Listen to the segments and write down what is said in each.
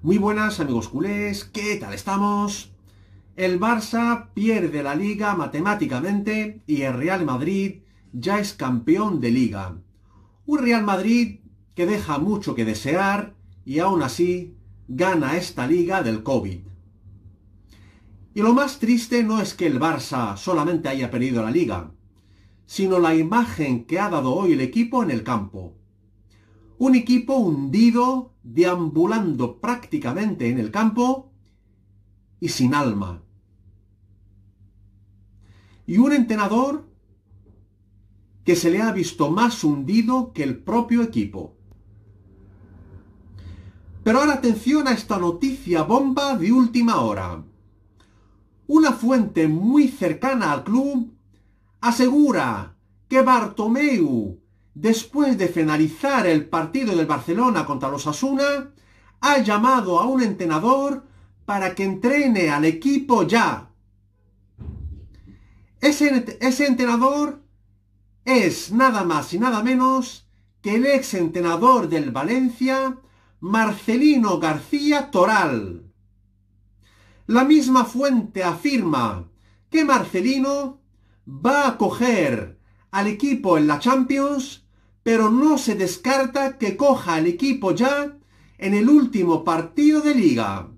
Muy buenas amigos culés, ¿qué tal estamos? El Barça pierde la liga matemáticamente y el Real Madrid ya es campeón de liga. Un Real Madrid que deja mucho que desear y aún así gana esta liga del COVID. Y lo más triste no es que el Barça solamente haya perdido la liga, sino la imagen que ha dado hoy el equipo en el campo. Un equipo hundido, deambulando prácticamente en el campo y sin alma. Y un entrenador que se le ha visto más hundido que el propio equipo. Pero ahora atención a esta noticia bomba de última hora. Una fuente muy cercana al club asegura que Bartomeu después de finalizar el partido del Barcelona contra los Asuna, ha llamado a un entrenador para que entrene al equipo ya. Ese, entrenador es nada más y nada menos que el ex entrenador del Valencia, Marcelino García Toral. La misma fuente afirma que Marcelino va a coger al equipo en la Champions pero no se descarta que coja el equipo ya en el último partido de liga.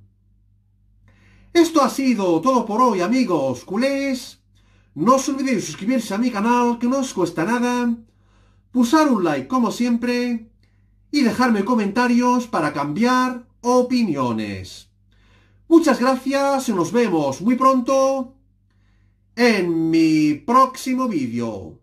Esto ha sido todo por hoy amigos culés. No os olvidéis de suscribirse a mi canal que no os cuesta nada, Pusar un like como siempre y dejarme comentarios para cambiar opiniones. Muchas gracias y nos vemos muy pronto en mi próximo vídeo.